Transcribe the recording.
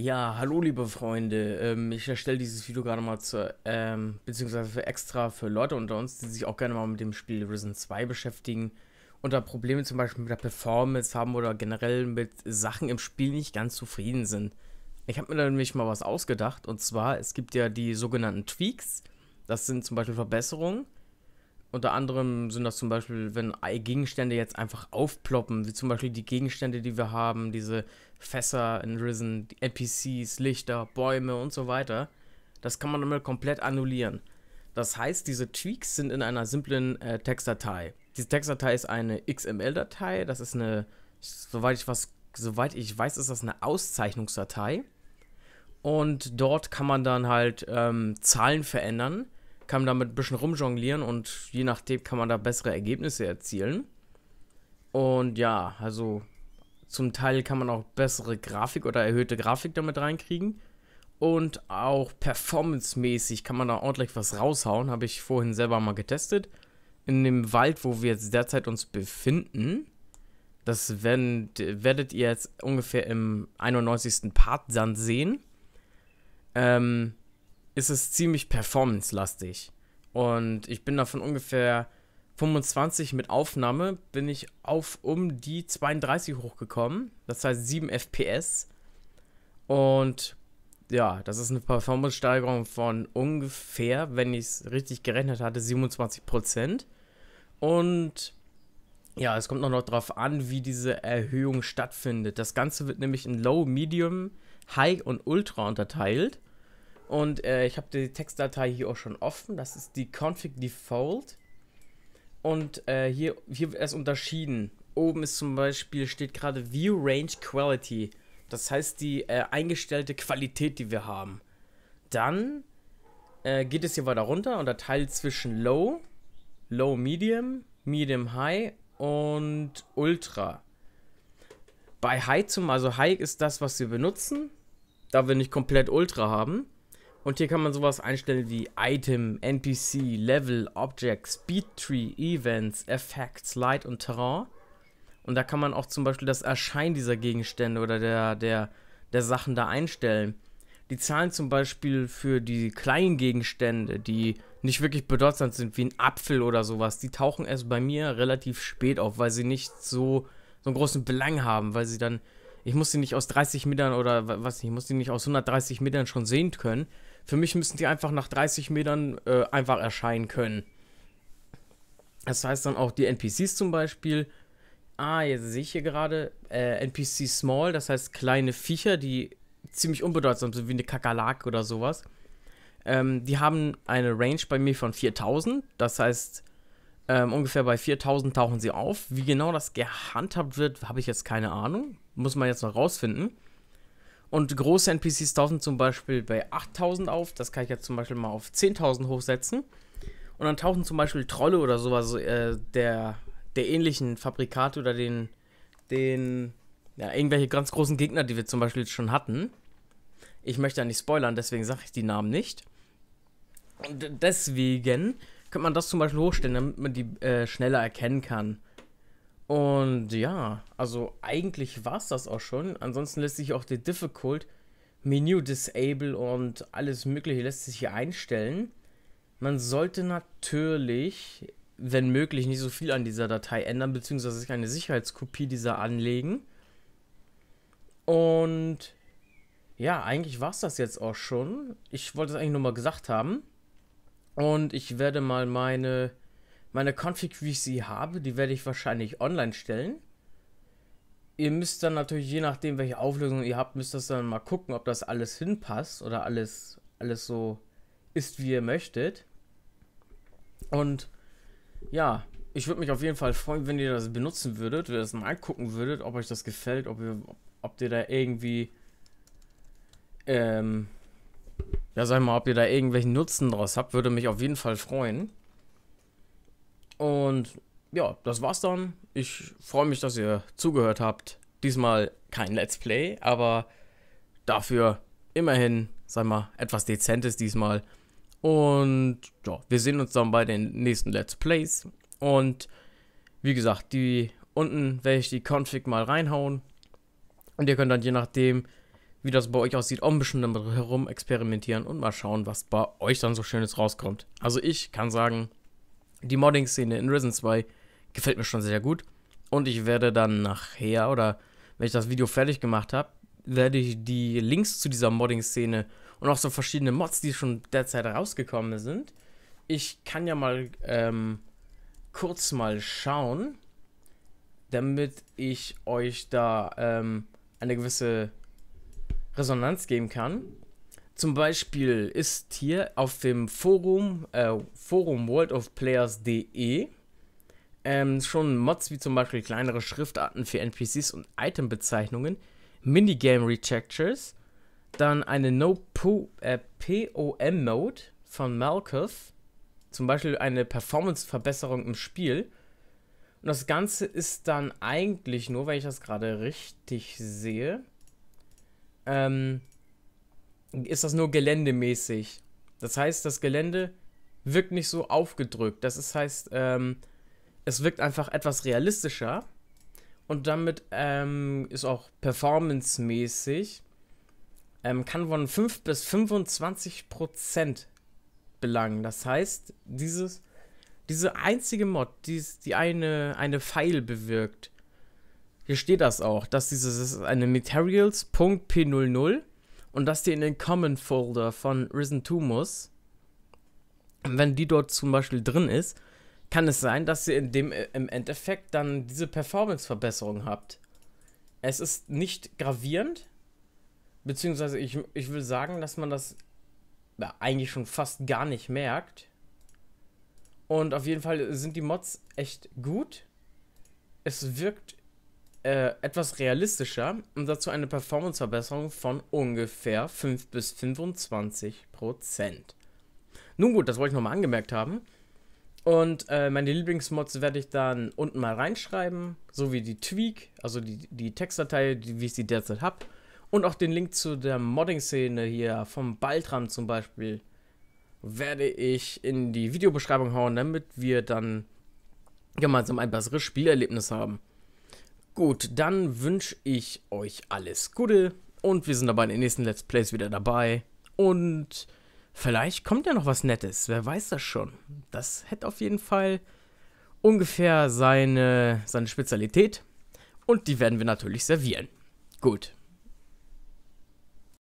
Ja, hallo liebe Freunde. Ähm, ich erstelle dieses Video gerade mal zur, ähm, beziehungsweise für extra für Leute unter uns, die sich auch gerne mal mit dem Spiel Risen 2 beschäftigen und da Probleme zum Beispiel mit der Performance haben oder generell mit Sachen im Spiel nicht ganz zufrieden sind. Ich habe mir da nämlich mal was ausgedacht und zwar, es gibt ja die sogenannten Tweaks. Das sind zum Beispiel Verbesserungen unter anderem sind das zum Beispiel, wenn Gegenstände jetzt einfach aufploppen, wie zum Beispiel die Gegenstände, die wir haben, diese Fässer in Risen, die NPCs, Lichter, Bäume und so weiter. Das kann man damit komplett annullieren. Das heißt, diese Tweaks sind in einer simplen äh, Textdatei. Diese Textdatei ist eine XML-Datei, das ist eine, soweit ich, was, soweit ich weiß, ist das eine Auszeichnungsdatei. Und dort kann man dann halt ähm, Zahlen verändern kann damit ein bisschen rumjonglieren und je nachdem kann man da bessere Ergebnisse erzielen. Und ja, also zum Teil kann man auch bessere Grafik oder erhöhte Grafik damit reinkriegen. Und auch performancemäßig kann man da ordentlich was raushauen. Habe ich vorhin selber mal getestet. In dem Wald, wo wir jetzt derzeit uns befinden, das werdet ihr jetzt ungefähr im 91. Part dann sehen. Ähm, ist es ziemlich performance-lastig. Und ich bin davon ungefähr 25 mit Aufnahme, bin ich auf um die 32 hochgekommen. Das heißt 7 FPS. Und ja, das ist eine Performance-Steigerung von ungefähr, wenn ich es richtig gerechnet hatte, 27%. Und ja, es kommt noch darauf an, wie diese Erhöhung stattfindet. Das Ganze wird nämlich in Low, Medium, High und Ultra unterteilt. Und äh, ich habe die Textdatei hier auch schon offen. Das ist die Config Default. Und äh, hier, hier wird es unterschieden. Oben ist zum Beispiel, steht gerade View Range Quality. Das heißt die äh, eingestellte Qualität, die wir haben. Dann äh, geht es hier weiter runter, und teilt zwischen Low, Low Medium, Medium High und Ultra. Bei High zum, also High ist das, was wir benutzen, da wir nicht komplett Ultra haben. Und hier kann man sowas einstellen wie Item, NPC, Level, Object, Speedtree, Events, Effects, Light und Terrain. Und da kann man auch zum Beispiel das Erscheinen dieser Gegenstände oder der, der, der Sachen da einstellen. Die Zahlen zum Beispiel für die kleinen Gegenstände, die nicht wirklich bedeutsam sind, wie ein Apfel oder sowas, die tauchen erst bei mir relativ spät auf, weil sie nicht so, so einen großen Belang haben, weil sie dann, ich muss sie nicht aus 30 Metern oder was, ich muss sie nicht aus 130 Metern schon sehen können, für mich müssen die einfach nach 30 Metern äh, einfach erscheinen können. Das heißt dann auch die NPCs zum Beispiel. Ah, jetzt sehe ich hier gerade äh, NPC Small, das heißt kleine Viecher, die ziemlich unbedeutsam sind, wie eine Kakerlake oder sowas. Ähm, die haben eine Range bei mir von 4000. Das heißt, ähm, ungefähr bei 4000 tauchen sie auf. Wie genau das gehandhabt wird, habe ich jetzt keine Ahnung. Muss man jetzt noch rausfinden. Und große NPCs tauchen zum Beispiel bei 8000 auf. Das kann ich jetzt zum Beispiel mal auf 10.000 hochsetzen. Und dann tauchen zum Beispiel Trolle oder sowas äh, der, der ähnlichen Fabrikate oder den, den, ja, irgendwelche ganz großen Gegner, die wir zum Beispiel schon hatten. Ich möchte ja nicht spoilern, deswegen sage ich die Namen nicht. Und deswegen könnte man das zum Beispiel hochstellen, damit man die äh, schneller erkennen kann. Und ja, also eigentlich war es das auch schon. Ansonsten lässt sich auch der Difficult, Menu Disable und alles mögliche lässt sich hier einstellen. Man sollte natürlich, wenn möglich, nicht so viel an dieser Datei ändern, beziehungsweise sich eine Sicherheitskopie dieser anlegen. Und ja, eigentlich war es das jetzt auch schon. Ich wollte es eigentlich nur mal gesagt haben. Und ich werde mal meine meine Config, wie ich sie habe, die werde ich wahrscheinlich online stellen. Ihr müsst dann natürlich, je nachdem, welche Auflösung ihr habt, müsst das dann mal gucken, ob das alles hinpasst oder alles, alles so ist, wie ihr möchtet. Und ja, ich würde mich auf jeden Fall freuen, wenn ihr das benutzen würdet, wenn ihr das mal angucken würdet, ob euch das gefällt, ob ihr, ob ihr da irgendwie, ähm, ja, sag mal, ob ihr da irgendwelchen Nutzen draus habt, würde mich auf jeden Fall freuen. Und ja, das war's dann. Ich freue mich, dass ihr zugehört habt. Diesmal kein Let's Play, aber dafür immerhin, sag mal, etwas Dezentes diesmal. Und ja, wir sehen uns dann bei den nächsten Let's Plays. Und wie gesagt, die unten werde ich die Config mal reinhauen. Und ihr könnt dann je nachdem, wie das bei euch aussieht, auch ein bisschen damit herum experimentieren und mal schauen, was bei euch dann so Schönes rauskommt. Also ich kann sagen, die Modding-Szene in Risen 2 gefällt mir schon sehr gut. Und ich werde dann nachher, oder wenn ich das Video fertig gemacht habe, werde ich die Links zu dieser Modding-Szene und auch so verschiedene Mods, die schon derzeit rausgekommen sind. Ich kann ja mal ähm, kurz mal schauen, damit ich euch da ähm, eine gewisse Resonanz geben kann. Zum Beispiel ist hier auf dem Forum, äh, Forum worldofplayers.de ähm, schon Mods wie zum Beispiel kleinere Schriftarten für NPCs und Itembezeichnungen, Minigame Rejectures, dann eine No-POM-Mode äh, von Malkuth, zum Beispiel eine Performance-Verbesserung im Spiel. Und das Ganze ist dann eigentlich nur, wenn ich das gerade richtig sehe, ähm, ist das nur geländemäßig. Das heißt, das Gelände wirkt nicht so aufgedrückt. Das ist, heißt, ähm, es wirkt einfach etwas realistischer und damit ähm, ist auch performancemäßig ähm, kann von 5 bis 25 Prozent belangen. Das heißt, dieses, diese einzige Mod, die, die eine, eine Pfeil bewirkt, hier steht das auch, dass dieses das ist eine Materials.p00 und dass die in den Common Folder von Risen 2 muss. Und wenn die dort zum Beispiel drin ist, kann es sein, dass ihr in dem, äh, im Endeffekt dann diese Performance-Verbesserung habt. Es ist nicht gravierend, beziehungsweise ich, ich will sagen, dass man das ja, eigentlich schon fast gar nicht merkt. Und auf jeden Fall sind die Mods echt gut. Es wirkt äh, etwas realistischer und dazu eine Performanceverbesserung von ungefähr 5 bis 25 Prozent. Nun gut, das wollte ich nochmal angemerkt haben. Und äh, meine Lieblingsmods werde ich dann unten mal reinschreiben, sowie die Tweak, also die, die Textdatei, die, wie ich sie derzeit habe. Und auch den Link zu der Modding-Szene hier vom Baltram zum Beispiel werde ich in die Videobeschreibung hauen, damit wir dann gemeinsam ein besseres Spielerlebnis haben. Gut, dann wünsche ich euch alles Gute und wir sind dabei in den nächsten Let's Plays wieder dabei. Und vielleicht kommt ja noch was Nettes, wer weiß das schon. Das hätte auf jeden Fall ungefähr seine, seine Spezialität und die werden wir natürlich servieren. Gut,